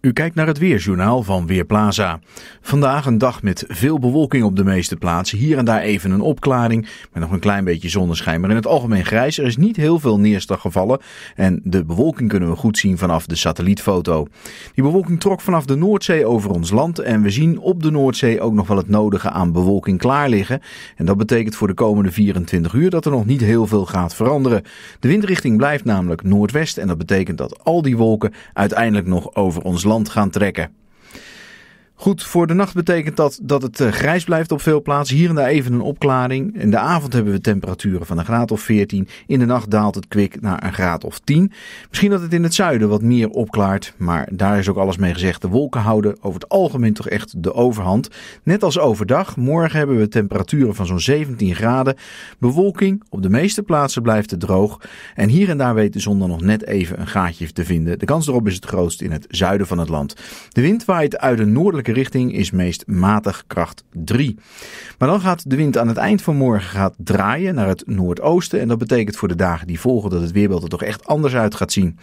U kijkt naar het weerjournaal van Weerplaza. Vandaag een dag met veel bewolking op de meeste plaatsen. Hier en daar even een opklaring met nog een klein beetje zonneschijn. Maar in het algemeen grijs. Er is niet heel veel neerslag gevallen. En de bewolking kunnen we goed zien vanaf de satellietfoto. Die bewolking trok vanaf de Noordzee over ons land. En we zien op de Noordzee ook nog wel het nodige aan bewolking klaar liggen. En dat betekent voor de komende 24 uur dat er nog niet heel veel gaat veranderen. De windrichting blijft namelijk noordwest. En dat betekent dat al die wolken uiteindelijk nog over ons land gaan trekken Goed, voor de nacht betekent dat dat het eh, grijs blijft op veel plaatsen. Hier en daar even een opklaring. In de avond hebben we temperaturen van een graad of 14. In de nacht daalt het kwik naar een graad of 10. Misschien dat het in het zuiden wat meer opklaart. Maar daar is ook alles mee gezegd. De wolken houden over het algemeen toch echt de overhand. Net als overdag. Morgen hebben we temperaturen van zo'n 17 graden. Bewolking. Op de meeste plaatsen blijft het droog. En hier en daar weet de zon dan nog net even een gaatje te vinden. De kans erop is het grootst in het zuiden van het land. De wind waait uit een noordelijke richting is meest matig kracht 3. Maar dan gaat de wind aan het eind van morgen gaat draaien naar het noordoosten. En dat betekent voor de dagen die volgen dat het weerbeeld er toch echt anders uit gaat zien.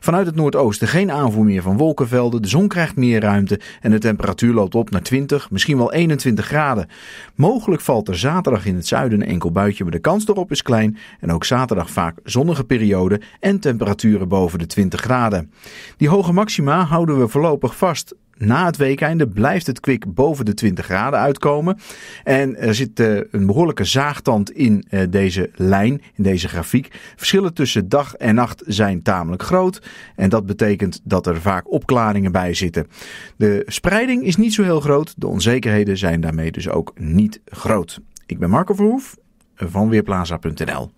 Vanuit het noordoosten geen aanvoer meer van wolkenvelden. De zon krijgt meer ruimte en de temperatuur loopt op naar 20, misschien wel 21 graden. Mogelijk valt er zaterdag in het zuiden een enkel buitje, maar de kans erop is klein. En ook zaterdag vaak zonnige perioden en temperaturen boven de 20 graden. Die hoge maxima houden we voorlopig vast na het weekeinde blijft het kwik boven de 20 graden uitkomen. En er zit eh, een behoorlijke zaagtand in eh, deze lijn, in deze grafiek. Verschillen tussen dag en nacht zijn tamelijk groot. En dat betekent dat er vaak opklaringen bij zitten. De spreiding is niet zo heel groot. De onzekerheden zijn daarmee dus ook niet groot. Ik ben Marco Verhoef eh, van Weerplaza.nl.